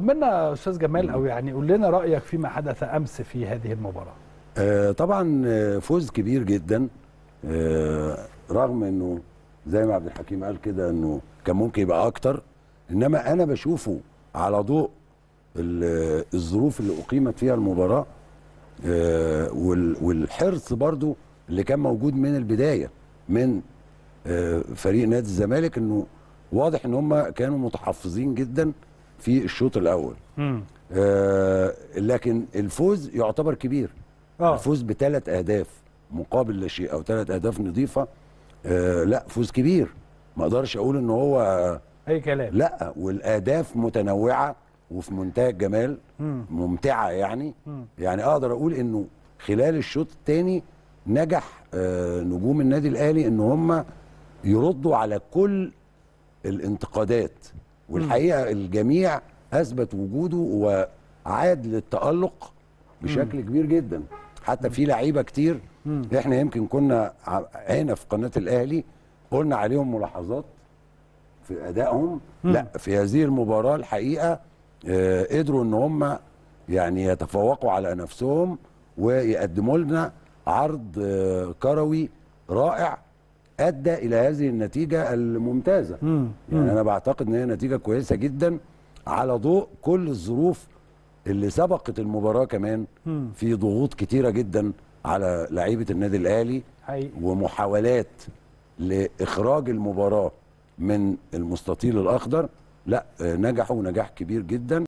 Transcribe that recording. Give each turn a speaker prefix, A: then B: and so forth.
A: طمنا استاذ جمال او يعني قول لنا رايك فيما حدث امس في هذه المباراه آه طبعا آه، فوز كبير جدا آه رغم انه زي ما عبد الحكيم قال كده انه كان ممكن يبقى اكتر انما انا بشوفه على ضوء الظروف اللي اقيمت فيها المباراه آه والحرص برضو اللي كان موجود من البدايه من آه، فريق نادي الزمالك انه واضح ان هم كانوا متحفظين جدا في الشوط الاول آه لكن الفوز يعتبر كبير آه. الفوز بثلاث اهداف مقابل لا شيء او ثلاث اهداف نظيفه آه لا فوز كبير ما اقدرش اقول ان هو اي كلام لا والاهداف متنوعه وفي منتهى الجمال مم. ممتعه يعني مم. يعني اقدر اقول انه خلال الشوط الثاني نجح آه نجوم النادي الاهلي ان هم يردوا على كل الانتقادات والحقيقه الجميع اثبت وجوده وعاد للتالق بشكل كبير جدا حتى في لعيبه كتير احنا يمكن كنا هنا في قناه الاهلي قلنا عليهم ملاحظات في ادائهم لا في هذه المباراه الحقيقه آه قدروا ان هم يعني يتفوقوا على نفسهم ويقدموا لنا عرض آه كروي رائع ادى الى هذه النتيجه الممتازه مم. يعني انا بعتقد ان هي نتيجه كويسه جدا على ضوء كل الظروف اللي سبقت المباراه كمان مم. في ضغوط كتيره جدا على لعيبه النادي الاهلي ومحاولات لاخراج المباراه من المستطيل الاخضر لا نجحوا نجاح كبير جدا